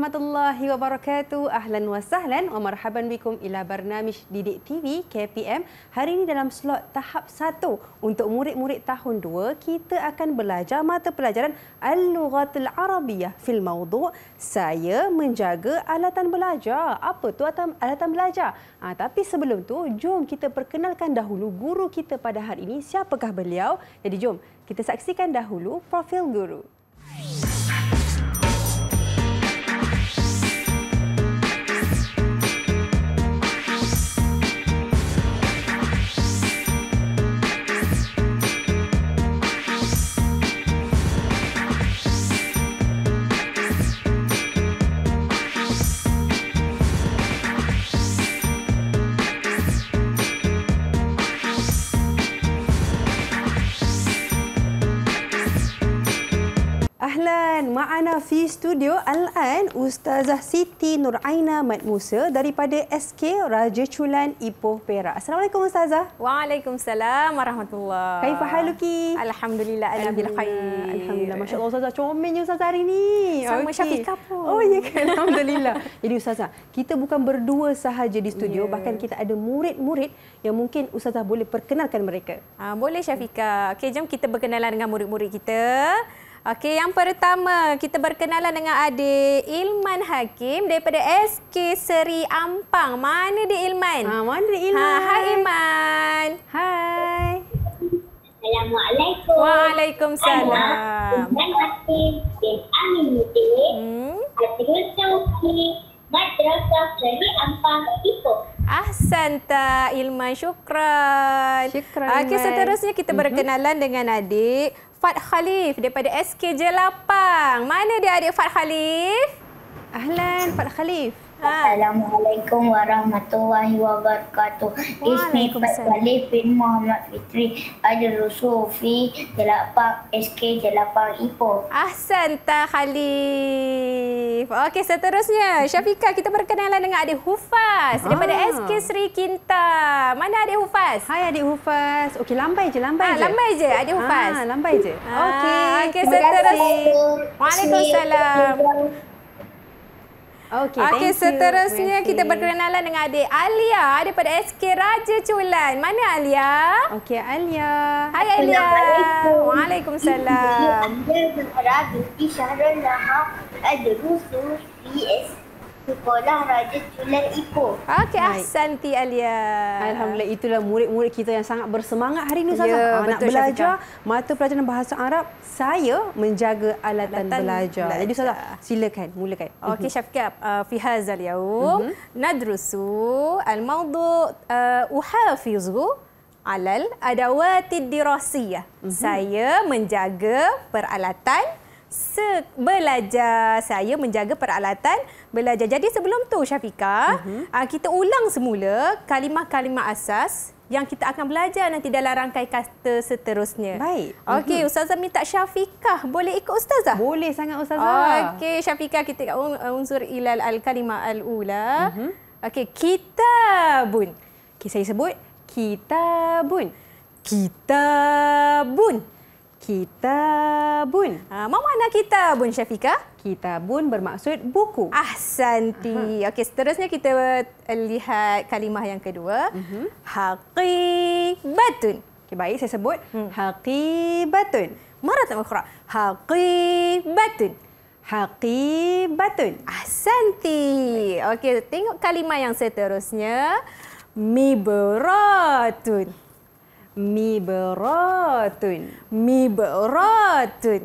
warahmatullahi wabarakatuh. Ahlan wa sahlan wa marhaban bikum ila barnamij Didik TV KPM. Hari ini dalam slot tahap 1 untuk murid-murid tahun 2, kita akan belajar mata pelajaran Al-Lughatul Arabiyah fil mawdu' Saya Menjaga Alatan Belajar. Apa tu alatan belajar? Ha, tapi sebelum tu, jom kita perkenalkan dahulu guru kita pada hari ini. Siapakah beliau? Jadi jom kita saksikan dahulu profil guru. Guru. Aina fi studio al-an Ustazah Siti Nur Aina Mat Musa daripada SK Raja Chulan Ipoh Perak. Assalamualaikum Ustazah. Waalaikumsalam warahmatullahi. Kaifa haluki? Alhamdulillah ala bil khair. Alhamdulillah. Masya-Allah Ustazah comelnya Ustazah hari ni. Sama okay. Syafiqah pun. Oh ya kan. Alhamdulillah. Jadi Ustazah, kita bukan berdua sahaja di studio, yeah. bahkan kita ada murid-murid yang mungkin Ustazah boleh perkenalkan mereka. Ah, boleh Syafiqah. Okey, jom kita berkenalan dengan murid-murid kita. Okey, yang pertama kita berkenalan dengan adik Ilman Hakim daripada SK Seri Ampang. Mana dia Ilman? Ha, mana dia ha, Ilman? Ha, hai Ilman. Hai. Assalamualaikum. Waalaikumsalam. Ilman Hakim bin Amin Mutin. Hmm. Terima Madrasah Seri Ampang Ipoh. Ahsanta Ilman, syukran. Syukran. Ah, okey, seterusnya kita mhm. berkenalan uh -huh. dengan adik Fat Khalif daripada SK Jelapang. Mana dia adik Fat Khalif? Ahlan Fat Khalif. Assalamualaikum warahmatullahi wabarakatuh. Ismi Fatali bin Muhammad Fitri Ad-Rusufi, 8 SK 8 IPO. Ahsan ta Khalif. Okey, seterusnya Syafika kita berkenalan dengan adik Hufaz daripada ah. SK Sri Kinta. Mana adik Hufaz? Hai adik Hufaz. Okey, lambai je, lambai ah, je. lambai je adik Hufaz. Ah, lambai je. Ah, okey. Okey, seterusnya. Waalaikumsalam. Okey, okay, seterusnya you, kita berkenalan dengan adik Alia daripada SK Raja Culan. Mana Alia? Okey, Alia. Hai Alia. Waalaikumsalam. Raja Isyarat Lahab ada rusuh di SK sekolah Raja Tulen Ipoh. Okey, Ahsan Ti Alia. Alhamdulillah, itulah murid-murid kita yang sangat bersemangat hari ini. Ya, Sasa. Ah, betul. Nak belajar Syafika. mata pelajaran bahasa Arab, saya menjaga alatan, alatan belajar. belajar. Jadi, Sasa, silakan. Mulakan. Okey, mhm. Syafiqah. Uh, Fihaz Aliyahu. Mhm. Uh -huh. Nadrusu al-mawdu uh, uhafizu. Alal adawati dirasiyah. Mm -hmm. Saya menjaga peralatan se belajar saya menjaga peralatan belajar. Jadi sebelum tu Syafika, uh-huh. kita ulang semula kalimah-kalimah asas yang kita akan belajar nanti dalam rangkaian kata seterusnya. Baik. Okey, uh-huh. ustazah minta Syafika boleh ikut ustazah? Boleh sangat ustazah. Okey, Syafika kita kat uh, unsur ilal al-kalimah al-ula. Uh-huh. Okey, kitabun. Okey, saya sebut kitabun. Kitabun. Kitabun. Kita Kitabun. Ha, mana makna Kitabun Syafika? bun bermaksud buku. Ah Santi, Okey, seterusnya kita lihat kalimah yang kedua. Uh-huh. Haqibatun. Okey, baik saya sebut hmm. haqibatun. Maratan ukhra. Haqibatun. Haqibatun. Ah, Santi, Okey, tengok kalimah yang seterusnya. Mibratun mi beratun. Mi beratun.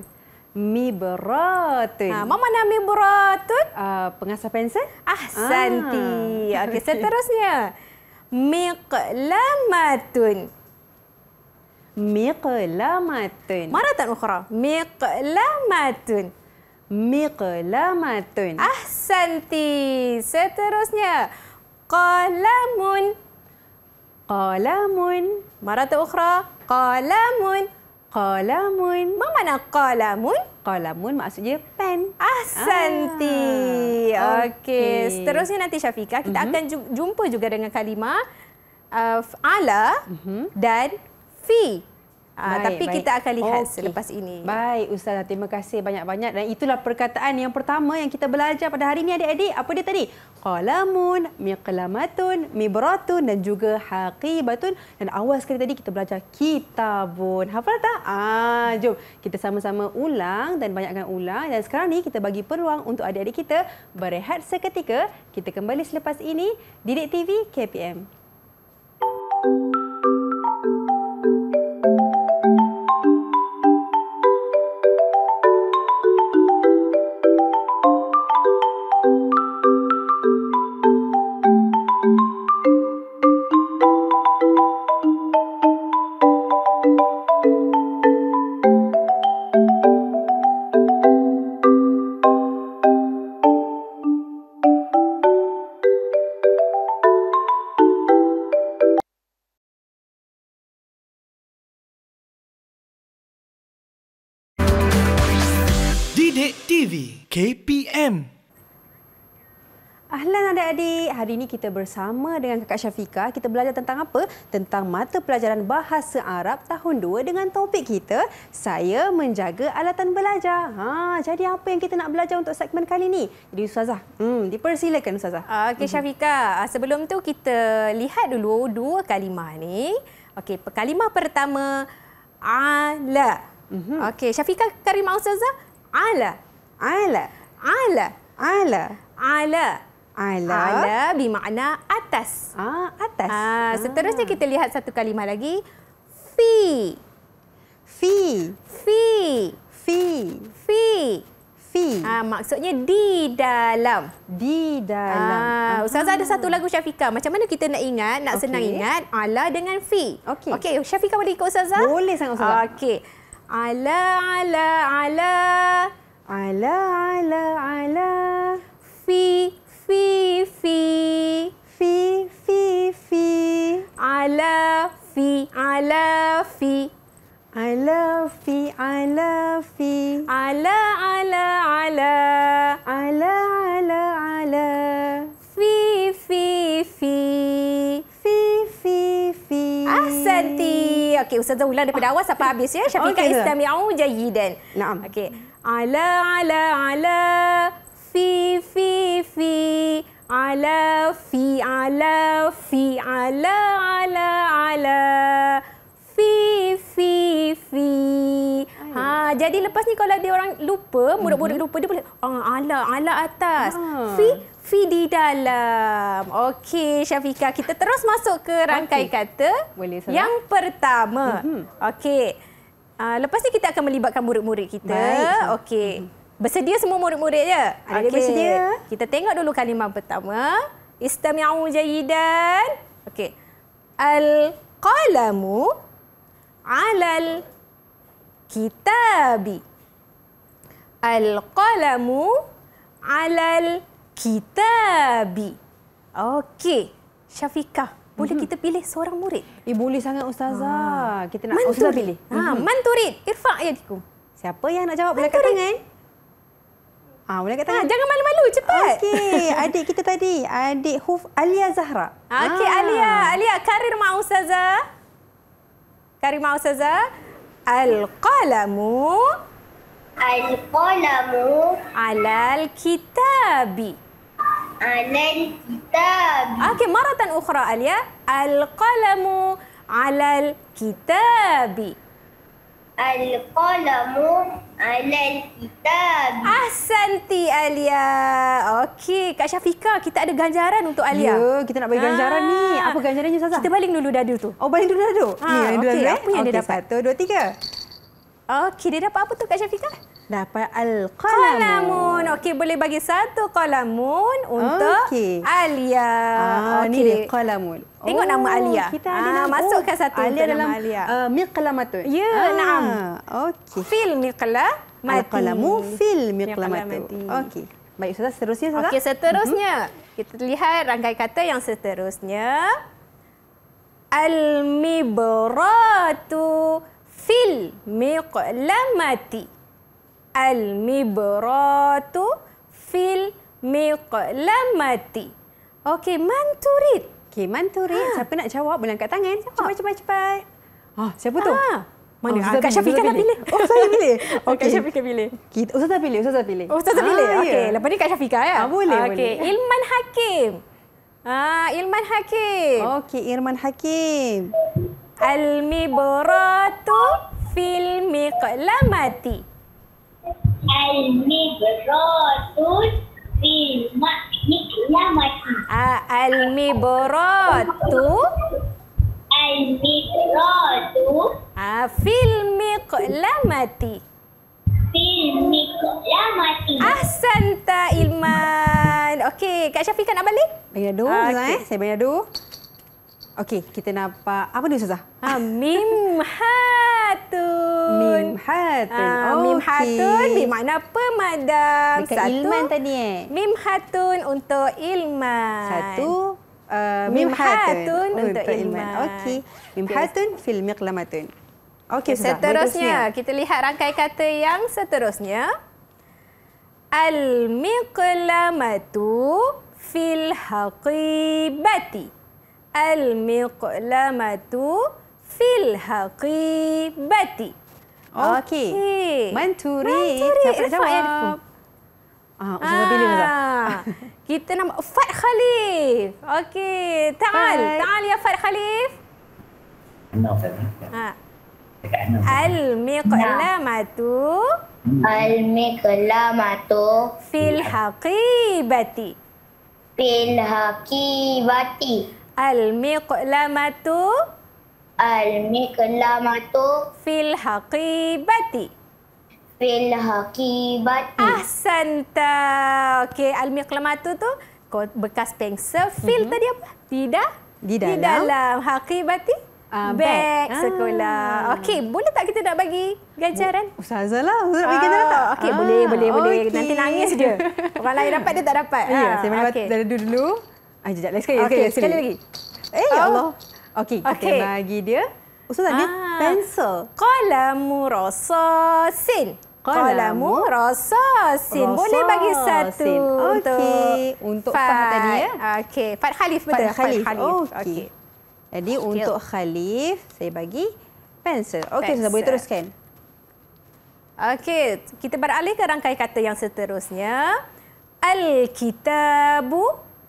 Mi beratun. Ha, mama nak mi beratun? Uh, pengasah pensel. Ah, santi. Ah. Okey, seterusnya. Miqlamatun. Miqlamatun. Maratan ukhra. Miqlamatun. Ah Santi. Seterusnya. Qalamun qalamun. Marata ukhra, qalamun. Qalamun. Apa makna qalamun? Qalamun maksudnya pen. Ahsanti. Ah, okay. okay. Seterusnya nanti Syafiqah, kita uh-huh. akan jumpa juga dengan kalimah uh, ala uh-huh. dan fi. Ah, baik, tapi baik. kita akan lihat okay. selepas ini. Baik Ustazah, terima kasih banyak-banyak dan itulah perkataan yang pertama yang kita belajar pada hari ini adik-adik. Apa dia tadi? Qalamun, miqlamatun, mibratun dan juga haqibatun. Dan awal sekali tadi kita belajar kitabun. Hafal tak? Ah, jom kita sama-sama ulang dan banyakkan ulang. Dan sekarang ni kita bagi peluang untuk adik-adik kita berehat seketika. Kita kembali selepas ini. Didik TV KPM. ini kita bersama dengan Kakak Syafika. Kita belajar tentang apa? Tentang mata pelajaran Bahasa Arab tahun 2 dengan topik kita, Saya Menjaga Alatan Belajar. Ha, jadi apa yang kita nak belajar untuk segmen kali ini? Jadi Ustazah, hmm, dipersilakan Ustazah. Ah, okey hmm. Syafika, ah, sebelum tu kita lihat dulu dua kalimah ni. Okey, kalimah pertama, ala. Mhm. Okey, Syafika Karimah Ustazah, ala. Ala. Ala. Ala. Ala. Ala. Ala bermakna atas. Ah, atas. Ah, ah. seterusnya ah. kita lihat satu kalimah lagi. Fi. Fi. Fi. Fi. Fi. Fi. Ah, maksudnya di dalam. Di dalam. Ah, Ustazah ada ah. satu lagu Syafika. Macam mana kita nak ingat, nak okay. senang ingat ala dengan fi. Okey. Okey, Syafika boleh ikut Ustazah? Boleh sangat Ustazah. Okey. Ala ala ala. Ala ala ala. Fi. Fifi. Fifi, Fifi. I love fi, I love fi. I love fi, I love fi. I love, I love, I love. I love, I love, I love. Fi, fi, fi. Fi, fi, fi. Ahsanti. Okey, Ustazah ulang daripada awal sampai habis ya. Syafiqah okay. istami'u jayidan. Naam. Okey. Ala, ala, ala. Fi, fi, fi ala fi ala fi ala ala ala fi fi fi ha jadi lepas ni kalau dia orang lupa mhm. murid-murid lupa dia boleh ah ala ala atas ha. fi fi di dalam okey Syafika kita terus masuk ke rangkai okay. kata boleh, yang pertama mhm. okey uh, lepas ni kita akan melibatkan murid-murid kita okey mm-hmm. Bersedia semua murid-murid ya? Ada okay. bersedia. Kita tengok dulu kalimah pertama. Istami'u jayidan. Okey. Al-qalamu alal kitabi. Al-qalamu alal kitabi. Okey. Syafiqah, boleh hmm. kita pilih seorang murid? Eh, boleh sangat Ustazah. Ha. Kita nak Ustazah pilih. Ha. Ah, Manturid, mhm. ya dikum. Siapa yang nak jawab? Boleh kat tangan? Manturid. Ah, boleh kat ah, tangan. jangan malu-malu, cepat. Okey, adik kita tadi, adik Huf Alia Zahra. Ah. Okey, ah. Alia, Alia karir mau saza. Karir mau saza. Al-qalamu Al-qalamu alal kitabi. Alal kitabi. Okey, maratan ukhra Alia. Al-qalamu alal kitabi. Al-qalamu alal kitabi. Nanti Alia. Okey, Kak Syafika, kita ada ganjaran untuk Alia. Ya, kita nak bagi ganjaran ha. ni. Ah. Apa ganjarannya, Sazah? Kita baling dulu dadu tu. Oh, baling dulu dadu? Ha. Ah, ya, ni, baling dulu okay, dadu. Eh. Apa yang okay, dia dapat? Satu, dua, tiga. Okey, dia dapat apa tu Kak Syafika? Dapat Al-Qalamun. Okey, boleh bagi satu Qalamun untuk okay. Alia. Ah, okay. Ini dia, Qalamun. Tengok oh, nama Alia. Kita ada ah, nama. Masukkan satu Alia untuk dalam, nama Alia. Uh, Miqlamatun. Ya, yeah, ah. naam. Okey. Fil Miqlamatun. Al-Qalamu fil miqlamati. Okey. Baik Ustazah seterusnya Ustazah. Okey seterusnya. Mm-hmm. Kita lihat rangkai kata yang seterusnya. Al-mibratu fil miqlamati. Al-mibratu fil miqlamati. Okey, man turid? Okey, man Ha. Ah. Siapa nak jawab? Boleh angkat tangan. Cepat, cepat, cepat. Oh, siapa tu? Ah. Mana? Oh, ah, Kak Syafiq kan dah pilih. Oh, saya pilih. Okay. Kak Syafiq kan pilih. Kita, Ustaz dah pilih, oh, Ustaz dah pilih. Ustaz dah pilih. Ah, ya. okay. Yeah. Lepas ni Kak Syafiq kan? Ya? Ah, boleh, ah, okay. boleh. Ilman Hakim. Ah, Ilman Hakim. Okey, Ilman Hakim. Almi mibratu fil miqlamati. Almi mibratu fil miqlamati. Ah, Almi mibratu Al-mibratu Ah, fil miqlamati. Fil Ah, Santa ilman. Okey, Kak Syafiq kan nak balik? Bayar dulu, okay. Zah, eh. Saya banyak dulu. Okey, kita nampak apa ni Ustazah? Ha, mim hatun. Mim hatun. Ah, okay. mim hatun ni ah, makna pemadam. Dekat Satu, ilman tadi eh. Mim hatun untuk ilman. Satu Uh, mim untuk, untuk ilman. ilman. Okey. Mim okay. hatun fil miqlamatun. Okey, seterusnya kita lihat rangkai kata yang seterusnya. Al-miqlamatu fil haqibati. Al-miqlamatu fil haqibati. Okey. Okay. Menturi. Menturi. Siapa nak jawab? Ah, Ustazah pilih Ustazah. Kita nama Fat Khalif. Okey. Ta'al. Ta'al ya Fat Khalif. Nama Al miqlamatu Al miqlamatu fil haqibati fil haqibati Al miqlamatu Al miqlamatu fil haqibati fil haqibati Ahsanta. Okey, al miqlamatu tu bekas pengsel fil mhm. tadi apa? Tidak di dalam. Di dalam. Hakibati? uh, ah, beg ah. sekolah. Okey, boleh tak kita nak bagi ganjaran? Ustazah lah, Ustazah nak bagi ganjaran ah, tak? Okey, ah. boleh, boleh, okay. boleh. Nanti nangis je. Orang lain dapat, dia tak dapat. Ya, ah, saya mana dah dulu dulu. Ah, jejak lagi sekali. Okey, sekali lagi. Eh, ya oh. Allah. Okey, okay. kita bagi dia. Ustazah, dia pensel. Qalamu rasasin. Qalamu rasasin. Boleh bagi satu okay. untuk, untuk Fat. Ya? Fat Okey, Fat Khalif betul. Khalif. Okey. Jadi okay. untuk Khalif, saya bagi pensel. Okey, saya boleh teruskan. Okey, kita beralih ke rangkaian kata yang seterusnya. Al-kitabu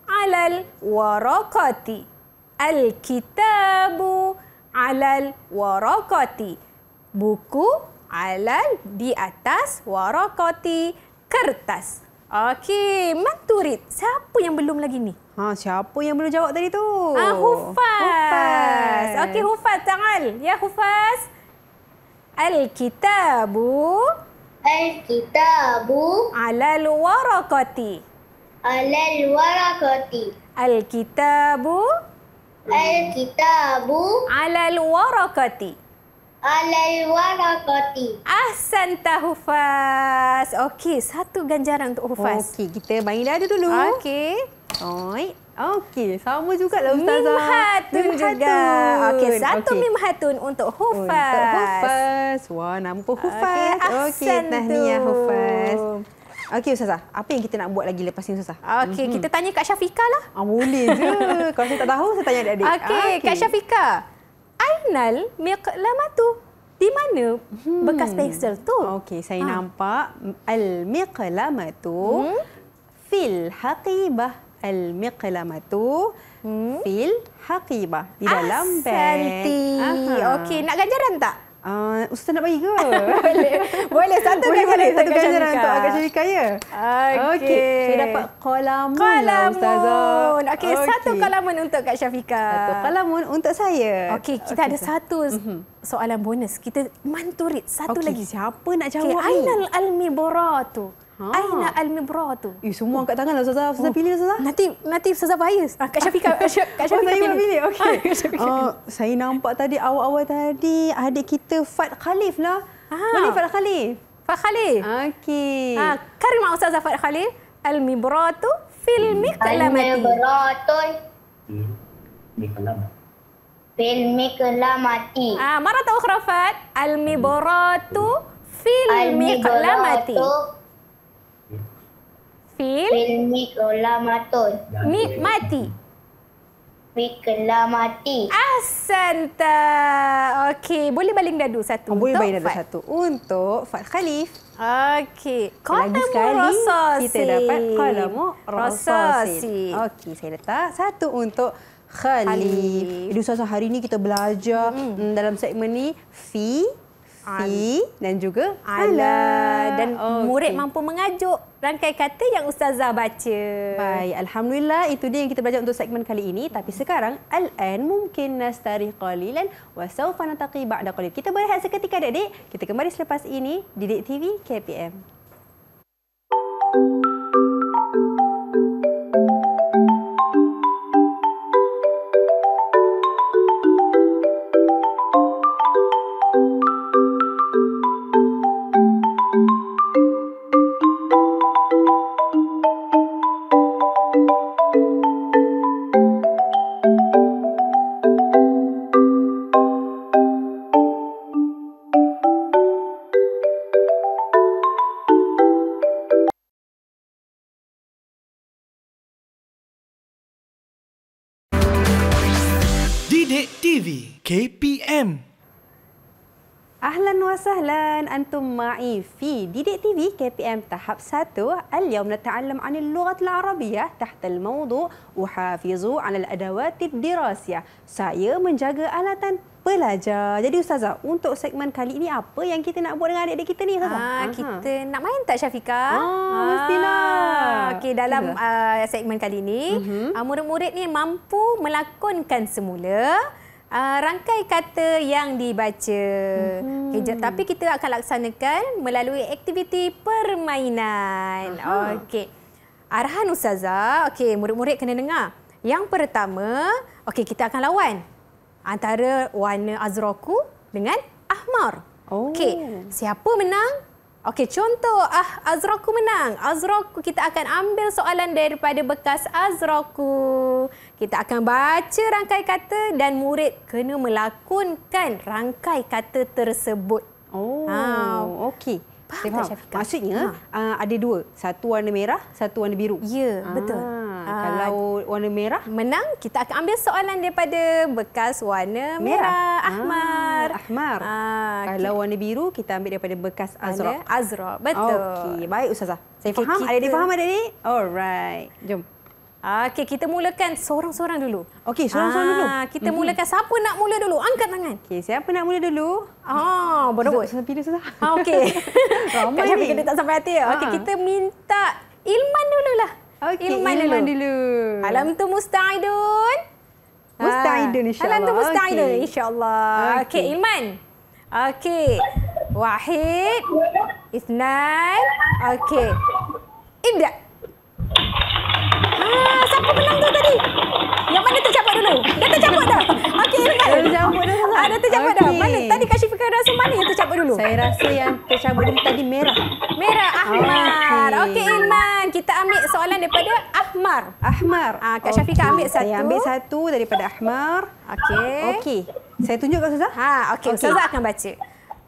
alal waraqati. Al-kitabu alal waraqati. Buku alal di atas waraqati kertas. Okey, Manturid, siapa yang belum lagi ni? Ha, siapa yang belum jawab tadi tu? Ah, Hufaz. Hufaz. Okey, Hufaz tangal. Ya, Hufaz. Al-kitabu. Al-kitabu. Alal warakati. Alal warakati. Al-kitabu. Al-kitabu. Alal warakati. Alal warakati. Ahsan Hufaz. Okey, satu ganjaran untuk Hufaz. Okey, kita main dia dulu. Okey. Oi. Okey, sama jugalah Ustazah. Mim mim juga. Okey, satu okay. mim untuk Hufaz. Untuk Hufaz. Wah, nama pun Hufaz. Okey, okay, tahniah Hufaz. Okey Ustazah, apa yang kita nak buat lagi lepas ini Ustazah? Okey, hmm. kita tanya Kak Syafika lah. Ah, boleh je. Kalau saya tak tahu, saya tanya adik-adik. Okey, ah, okay. Kak Syafika. Ainal miqlamatu. Di mana hmm. bekas pensel tu? Okey, saya ha. nampak. Al miqlamatu. Hmm? Fil haqibah al-miqlamatu hmm. fil haqibah di dalam ah, beg. Okey, nak ganjaran tak? Uh, Ustaz nak bagi ke? boleh. Boleh. Satu boleh, boleh. Satu ganjaran untuk agak Syarika kaya. Okey. Okay. Saya dapat kalamun. Kalamun. lah Ustazah. Okey. Okay. Satu kalamun untuk Kak Syafika. Satu kolamun untuk saya. Okey. Kita okay. ada satu mhm. soalan bonus. Kita manturit. Satu okay. lagi. Siapa nak jawab okay. ni? Ainal Almi boratu. Ha. Aina Al-Mibra tu. Eh, semua angkat tangan lah Ustazah. Ustazah oh. pilih Ustazah. Nanti, nanti Ustazah bias. Ah, Kak Syafiqah. Kak oh, Syafiqah oh, pilih. pilih. Okay. uh, ah, ah, saya nampak tadi, awal-awal tadi, adik kita Fat Khalif lah. Ha. Ah. Mana Fat Khalif? Fat Khalif. Okey. Ah, ha. Karimah Ustazah Fat Khalif. Al-Mibra tu. Fil Miklamati. Al-Mibra tu. Fil Miklamati. Ah, mana tahu khrafat? Al-Mibra tu. Fil Miklamati. Al-Mibra tu. Fil Fil mikrolamaton Mikmati Mikrolamati Asanta Okey, boleh baling dadu satu Boleh baling dadu satu Untuk Fat Khalif Okey, kalamu rasasi Kita dapat kalamu rasasi Okey, saya letak satu untuk Khalif Jadi usaha-usaha hari ini kita belajar hmm. mm, dalam segmen ni Fi Si dan juga Ala. Dan okay. murid mampu mengajuk rangkai kata yang Ustazah baca. Baik, Alhamdulillah. Itu dia yang kita belajar untuk segmen kali ini. Tapi sekarang, Al-An mungkin nastarih qalilan wa saufa nataqi ba'da qalil. Kita berehat seketika, adik-adik. Kita kembali selepas ini Didik TV KPM. KPM. Ahlan wa sahlan antum ma'i fi Didik TV KPM tahap 1. Al-yawm nata'allam 'an al-lughah al-arabiyyah taht al-mawdu' uhafizu 'an al-adawat ad-dirasiyah. Saya menjaga alatan pelajar. Jadi ustazah, untuk segmen kali ini apa yang kita nak buat dengan adik-adik kita ni ustazah? Ha, kita Aha. nak main tak Syafika? Ha, ah, mestilah. Ah, okey, dalam uh, segmen kali ini, uh-huh. Mhm. uh, huh murid murid ni mampu melakonkan semula. Uh, rangkai kata yang dibaca. Mm -hmm. okay, tapi kita akan laksanakan melalui aktiviti permainan. Okey. Arahan Ustazah. Okey, murid-murid kena dengar. Yang pertama, okey kita akan lawan antara warna azraku dengan ahmar. Oh. Okey, siapa menang? Okey, contoh ah azraku menang. Azraku kita akan ambil soalan daripada bekas azraku kita akan baca rangkai kata dan murid kena melakonkan rangkai kata tersebut. Oh, wow. okey. Faham, tak Syafiqah? Maksudnya ha. uh, ada dua. Satu warna merah, satu warna biru. Ya, ah, betul. Ah. Kalau uh, warna merah? Menang, kita akan ambil soalan daripada bekas warna merah, merah. Ah, Ahmar. Ah, Ahmar. Ah, kalau warna biru, kita ambil daripada bekas Azra. Azra, betul. Okey, baik Ustazah. Saya faham? Kita... Ada yang faham ada ini? Alright, jom. Ah, okey, kita mulakan seorang-seorang dulu. Okey, seorang-seorang ah, dulu. Kita mm -hmm. mulakan siapa nak mula dulu? Angkat tangan. Okey, siapa nak mula dulu? Ah, berdebut. Susah pilih susah. Ha, okey. Ramai ni. Kita tak sampai hati. Okey, kita minta Ilman dululah. Okey, Ilman, Ilman dulu. dulu. Alam tu musta'idun. Musta'idun insya-Allah. Alam tu musta'idun okay. insya-Allah. Okey, okay, Ilman. Okey. Wahid. Isnan. Okey. Indah. Ah, menang tu tadi? Yang mana tercapat dulu? Dah tercapat dah. Okey, dengar. Lah. Ah, dah tercapat dah. Mana tadi Kashifika rasa mana yang tercapat dulu? Saya rasa yang tercapat dulu tadi merah. Merah ahmar Okey, okay, Iman. Kita ambil soalan daripada Ahmar. Ahmar. Ah, Kak okay. Syafiqah ambil satu. Saya ambil satu daripada Ahmar. Okey. Okey. Saya tunjuk Kak Ustazah. Ha, okey. Okay. Ustazah akan baca.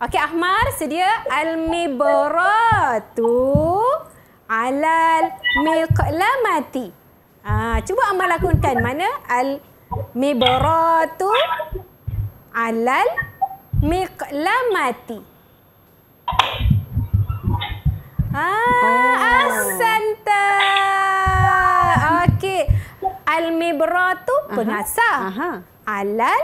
Okey, Ahmar sedia. Al-Mibaratu alal miqlamati. Ah, cuba Amal lakukan mana al mibaratu alal miqlamati. Ah, oh. asanta. Okey. Al mibaratu pengasah. Alal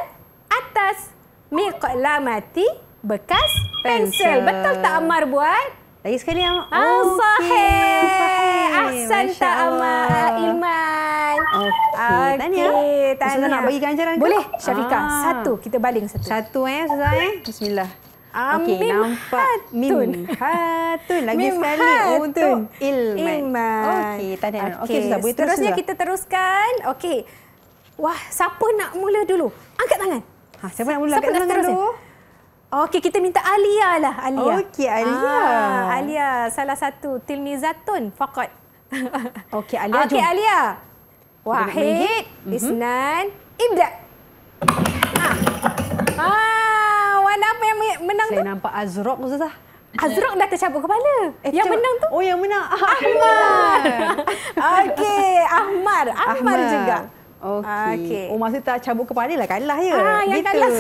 atas miqlamati bekas pensel. pensel. Betul tak Amar buat? Lagi sekali Amat. Ah, oh, sahih. Ahsan tak Amat. Ilman. Okey. Okay. Tanya. Okay. nak bagi ganjaran ke? Boleh. Syafiqah. Ah. Satu. Kita baling satu. Satu eh. Susah eh. Bismillah. Okey, nampak hatun. Mim Hatun. Lagi mim sekali hatun. untuk Ilman. Okey, tanya. Okey, okay, okay Seterusnya kita teruskan. Okey. Wah, siapa nak mula dulu? Angkat tangan. Ha, siapa nak mula? Siapa angkat nak tangan dulu? Okey, kita minta Alia lah. Alia. Okey, Alia. Ah, Alia, salah satu. Tilmizatun, fakat. Okey, Alia. Okey, Alia. Wahid, mhm. Isnan, Ibda. Ah. ah, wan apa yang menang Saya tu? Saya nampak Azrok tu dah. Azrok dah tercabut kepala. Eh, yang cuman. menang tu? Oh, yang menang. Ahmad. Okey, Ahmad. Ahmad juga. Okey. Ah, okay. Oh, masih tak cabut kepala lah. Kalah ya. Ah, yang gitu. kalah.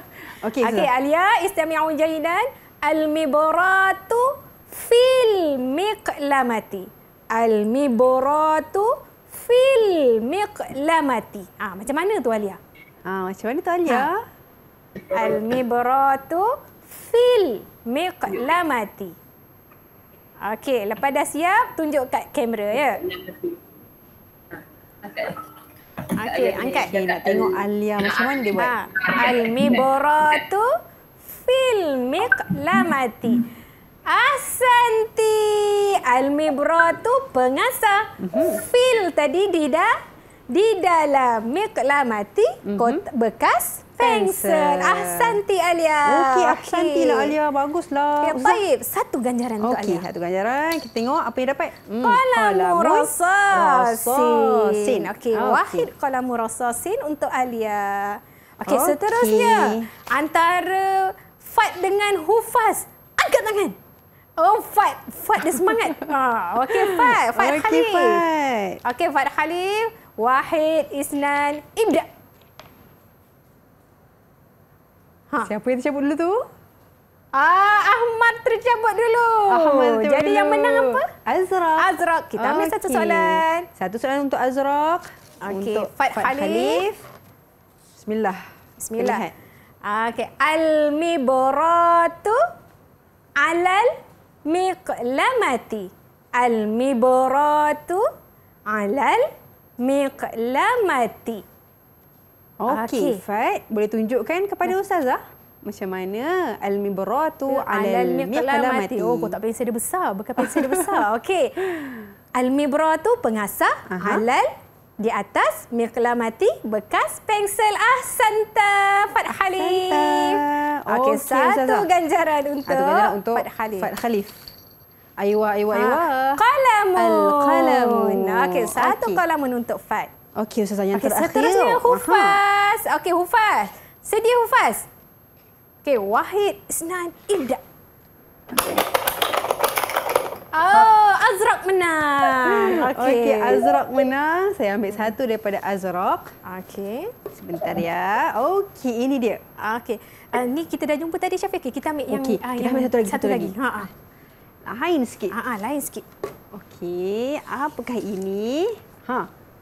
Okey, okay, Alia istami'un jahidan. Al-miboratu fil miqlamati. Al-miboratu fil miqlamati. Ha, macam mana tu Alia? Ha, macam mana tu Alia? Ha. Al-miboratu fil miqlamati. Okey, lepas dah siap, tunjuk kat kamera ya. Okay. Okey, angkat. Saya nak tengok Alia macam mana dia buat. Ha. Al-Miboratu fil miqlamati. Asanti. Al-Miboratu pengasah. Mhm. Fil tadi di dah di dalam milk mati, mm-hmm. bekas Ah Santi Alia. Okey, Ah okay. lah Alia. Baguslah. Okay, ya, baik. Satu ganjaran untuk okay, Alia. Okey, satu ganjaran. Kita tengok apa yang dapat. Hmm. Kalamu rososin. Okey, okay. wahid kalamu rososin untuk Alia. Okey, okay. seterusnya. Antara Fat dengan Hufaz. Angkat tangan. Oh, Fat. Fat dia semangat. Ah, okey, Fat. Fat okay, Okey, Fat Halif. Wahid Isnan Ibda. Ha. Siapa yang tercabut dulu tu? Ah, Ahmad tercabut dulu. Ahmad tercabut Jadi dulu. yang menang apa? Azraq. Azraq. Kita ambil satu soalan. Satu soalan untuk Azraq. Untuk Fat Khalif. Bismillah. Bismillah. Ah, okay. Al-Mi'baratu al-Miqlamati al-Mi'baratu al-mibaratu al miqlamati. Al-mibaratu al -miqlamati miqlamati. Okey, okay. Fat. Boleh tunjukkan kepada ya. Ustazah? Macam mana? Al-mibaratu ya, al-miqlamati. Oh, kau tak pensel dia besar. Bukan pensel dia besar. Okey. Al-mibaratu pengasah Aha. alal di atas miqlamati bekas pensel Ah, ahsanta Fat ah, Halif. Okey, okay, satu Ustazah. ganjaran untuk, untuk Fat Halif. Khalif. Aiwah, aiwah, ha, aiwah. Kalamun. Al-Kalamun. Okey, satu okay. kalamun untuk fad. Okey, Ustazah yang okay, terakhir. Seterusnya, Hufaz. Okey, Hufaz. Sedia, Hufaz. Okey, Wahid Senan Ibda. Oh, Azraq menang. Okey, okay, Azraq menang. Saya ambil satu daripada Azraq. Okey. Sebentar ya. Okey, ini dia. Okey. Uh, ni kita dah jumpa tadi, Syafiq. Okay, kita ambil yang, uh, kita yang ambil satu lagi. Satu, satu lagi. lagi. Ha, ha lain sikit. Ha, lain sikit. Okey, apakah ini? Ha.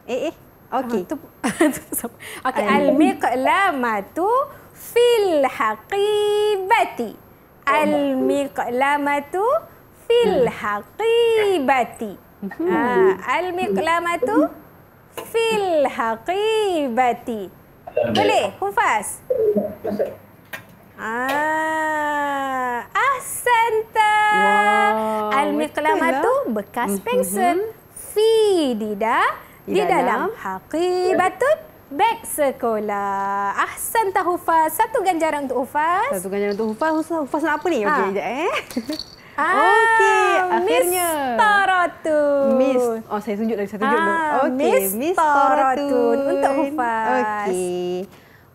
Eh eh. Okey. Itu ah, Okey, al miqlamatu fil haqibati. Al miqlamatu hmm. mhm. fil haqibati. Ha, al miqlamatu fil haqibati. Boleh, Hufaz. Masuk. Ah, Ahsanta. Wow, Al-miqlamatu ya. bekas mhm. pengsan. Fi di di dalam haqibatun beg sekolah. Ah, Santa Hufaz. Satu ganjaran untuk Hufaz. Satu ganjaran untuk Hufaz. Hufaz nak apa ni? Ah. Okey, sekejap eh. Ah, Okey, akhirnya. Miss Oh, saya tunjuk dari satu tunjuk ah, dulu. Okey, Miss Taratun. Untuk Hufaz. Okey.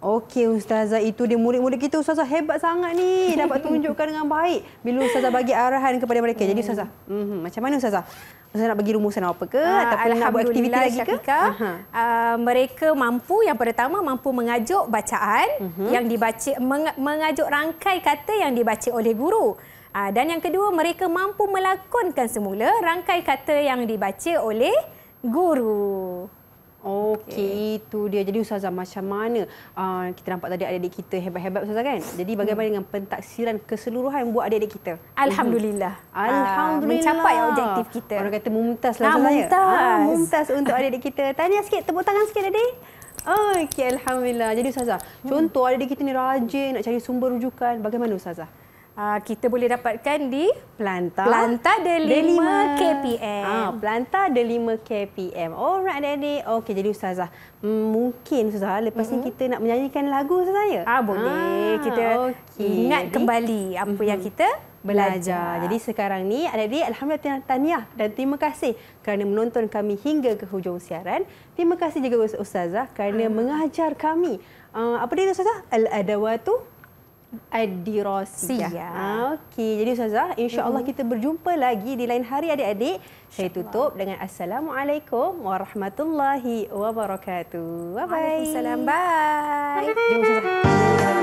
Okey ustazah itu dia murid-murid kita ustazah hebat sangat ni dapat tunjukkan dengan baik bila ustazah bagi arahan kepada mereka. Jadi ustazah, mm-hmm. macam mana ustazah? Ustazah nak bagi rumusan apa ke uh, ataupun nak buat aktiviti lagi ke? Uh-huh. Uh, mereka mampu yang pertama mampu mengajuk bacaan uh-huh. yang dibaca meng, mengajuk rangkai kata yang dibaca oleh guru. Uh, dan yang kedua mereka mampu melakonkan semula rangkai kata yang dibaca oleh guru. Okey, itu dia. Jadi Ustazah macam mana uh, kita nampak tadi adik-adik kita hebat-hebat Ustazah kan? Jadi bagaimana hmm. dengan pentaksiran keseluruhan yang buat adik-adik kita? Alhamdulillah. Hmm. Alhamdulillah. Ah, mencapai objektif kita. Orang kata mumtaz lah ah, Ustazah. Ya? Mumtaz. Ah, mumtaz untuk adik-adik kita. Tanya sikit, tepuk tangan sikit adik. Okey, Alhamdulillah. Jadi Ustazah, hmm. contoh adik-adik kita ni rajin nak cari sumber rujukan. Bagaimana Ustazah? Ah, kita boleh dapatkan di Planta Planta Delima KPM. Ah, Planta Delima KPM. Alright, adik-adik. Okey, jadi Ustazah. Hmm, mungkin Ustazah, lepas mm-hmm. ni mhm. kita nak menyanyikan lagu Ustazah ya? Ah, boleh. Ah, kita okay. ingat jadi, kembali apa mm-hmm. yang mhm. kita belajar. belajar. Jadi sekarang ni, ada adik Alhamdulillah Taniah dan terima kasih kerana menonton kami hingga ke hujung siaran. Terima kasih juga Ustazah kerana ah. mengajar kami. Uh, apa dia Ustazah? Al-Adawatu. Adirosia. Ya. Ah, okey, jadi Ustazah, insya-Allah mm-hmm. kita berjumpa lagi di lain hari adik-adik. Saya tutup dengan assalamualaikum warahmatullahi wabarakatuh. Bye bye. Waalaikumsalam. Bye. Jumpa Ustazah.